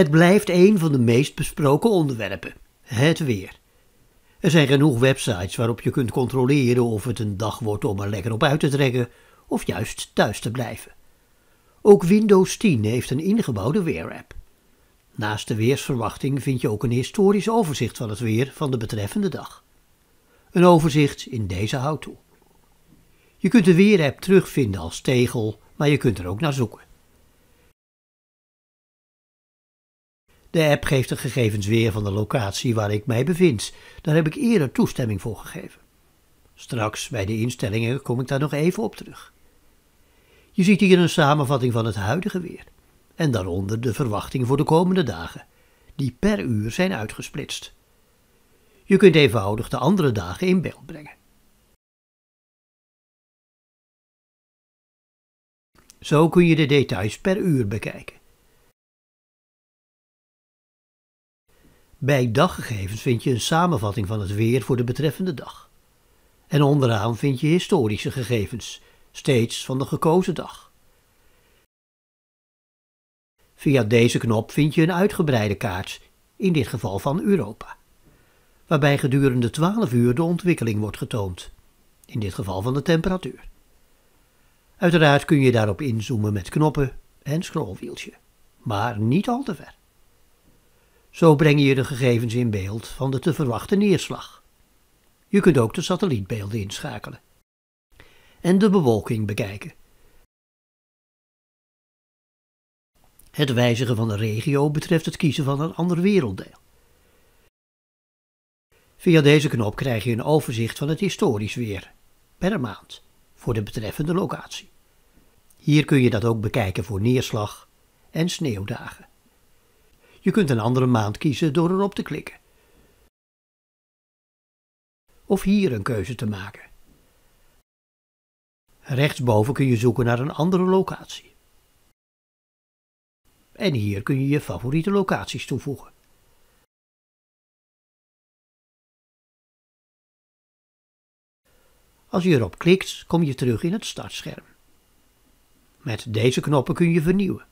Het blijft een van de meest besproken onderwerpen: het weer. Er zijn genoeg websites waarop je kunt controleren of het een dag wordt om er lekker op uit te trekken of juist thuis te blijven. Ook Windows 10 heeft een ingebouwde weerapp. Naast de weersverwachting vind je ook een historisch overzicht van het weer van de betreffende dag. Een overzicht in deze houttoe. Je kunt de weerapp terugvinden als tegel, maar je kunt er ook naar zoeken. De app geeft de gegevens weer van de locatie waar ik mij bevind. Daar heb ik eerder toestemming voor gegeven. Straks bij de instellingen kom ik daar nog even op terug. Je ziet hier een samenvatting van het huidige weer. En daaronder de verwachting voor de komende dagen, die per uur zijn uitgesplitst. Je kunt eenvoudig de andere dagen in beeld brengen. Zo kun je de details per uur bekijken. Bij daggegevens vind je een samenvatting van het weer voor de betreffende dag. En onderaan vind je historische gegevens, steeds van de gekozen dag. Via deze knop vind je een uitgebreide kaart, in dit geval van Europa, waarbij gedurende 12 uur de ontwikkeling wordt getoond, in dit geval van de temperatuur. Uiteraard kun je daarop inzoomen met knoppen en scrollwieltje, maar niet al te ver. Zo breng je de gegevens in beeld van de te verwachten neerslag. Je kunt ook de satellietbeelden inschakelen. En de bewolking bekijken. Het wijzigen van de regio betreft het kiezen van een ander werelddeel. Via deze knop krijg je een overzicht van het historisch weer, per maand, voor de betreffende locatie. Hier kun je dat ook bekijken voor neerslag en sneeuwdagen. Je kunt een andere maand kiezen door erop te klikken. Of hier een keuze te maken. Rechtsboven kun je zoeken naar een andere locatie. En hier kun je je favoriete locaties toevoegen. Als je erop klikt, kom je terug in het startscherm. Met deze knoppen kun je vernieuwen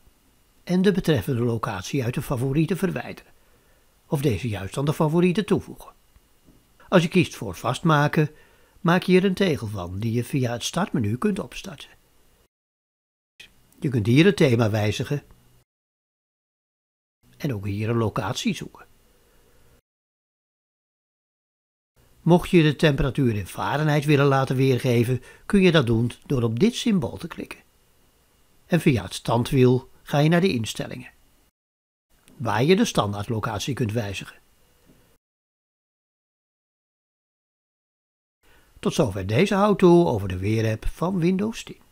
en de betreffende locatie uit de favorieten verwijderen. Of deze juist aan de favorieten toevoegen. Als je kiest voor vastmaken, maak je er een tegel van die je via het startmenu kunt opstarten. Je kunt hier het thema wijzigen en ook hier een locatie zoeken. Mocht je de temperatuur in Fahrenheit willen laten weergeven, kun je dat doen door op dit symbool te klikken. En via het standwiel ga je naar de instellingen, waar je de standaardlocatie kunt wijzigen. Tot zover deze how-to over de Weerapp van Windows 10.